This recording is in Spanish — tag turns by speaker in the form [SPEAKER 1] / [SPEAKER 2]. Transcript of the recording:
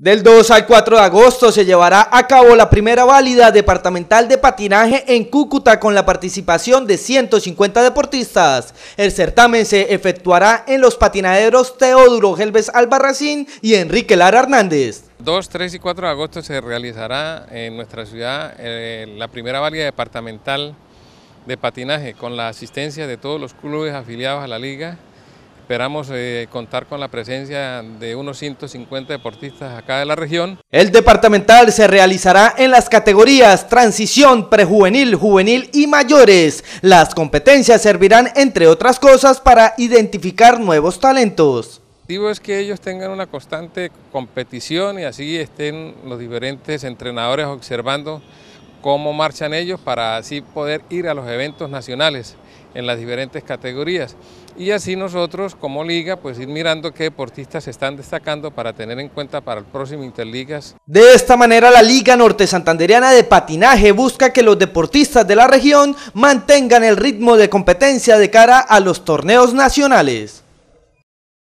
[SPEAKER 1] Del 2 al 4 de agosto se llevará a cabo la primera válida departamental de patinaje en Cúcuta con la participación de 150 deportistas. El certamen se efectuará en los patinaderos Teodoro Gelves Albarracín y Enrique Lara Hernández.
[SPEAKER 2] 2, 3 y 4 de agosto se realizará en nuestra ciudad eh, la primera válida departamental de patinaje con la asistencia de todos los clubes afiliados a la liga Esperamos eh, contar con la presencia de unos 150 deportistas acá de la región.
[SPEAKER 1] El departamental se realizará en las categorías transición, prejuvenil, juvenil y mayores. Las competencias servirán, entre otras cosas, para identificar nuevos talentos.
[SPEAKER 2] El objetivo es que ellos tengan una constante competición y así estén los diferentes entrenadores observando cómo marchan ellos para así poder ir a los eventos nacionales en las diferentes categorías. Y así nosotros como liga pues ir mirando qué deportistas se están destacando para tener en cuenta para el próximo Interligas.
[SPEAKER 1] De esta manera la Liga Norte Santanderiana de Patinaje busca que los deportistas de la región mantengan el ritmo de competencia de cara a los torneos nacionales.